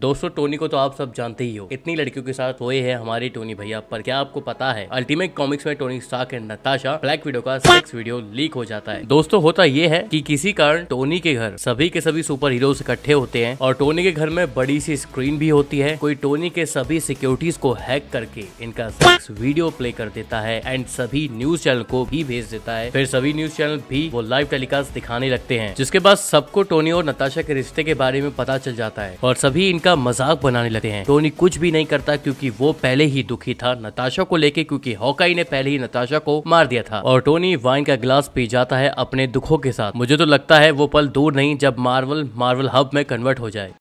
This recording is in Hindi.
दोस्तों टोनी को तो आप सब जानते ही हो इतनी लड़कियों के साथ हुए हैं हमारे टोनी भैया पर क्या आपको पता है अल्टीमेट कॉमिक्स में Tony Stark and Natasha black widow का सेक्स वीडियो लीक हो जाता है दोस्तों होता यह है कि किसी कारण टोनी के घर सभी के सभी सुपर हीरो इकट्ठे होते हैं और टोनी के घर में बड़ी सी स्क्रीन भी होती है कोई टोनी के सभी सिक्योरिटीज को हैक करके इनका सेक्स वीडियो प्ले कर देता है एंड सभी न्यूज चैनल को भी भेज देता है फिर सभी न्यूज चैनल भी वो लाइव टेलीकास्ट दिखाने लगते हैं जिसके बाद सबको टोनी और नताशा के रिश्ते के बारे में पता चल जाता है और सभी का मजाक बनाने लगते हैं टोनी कुछ भी नहीं करता क्योंकि वो पहले ही दुखी था नताशा को लेके क्योंकि हॉकाई ने पहले ही नताशा को मार दिया था और टोनी वाइन का ग्लास पी जाता है अपने दुखों के साथ मुझे तो लगता है वो पल दूर नहीं जब मार्वल मार्वल हब में कन्वर्ट हो जाए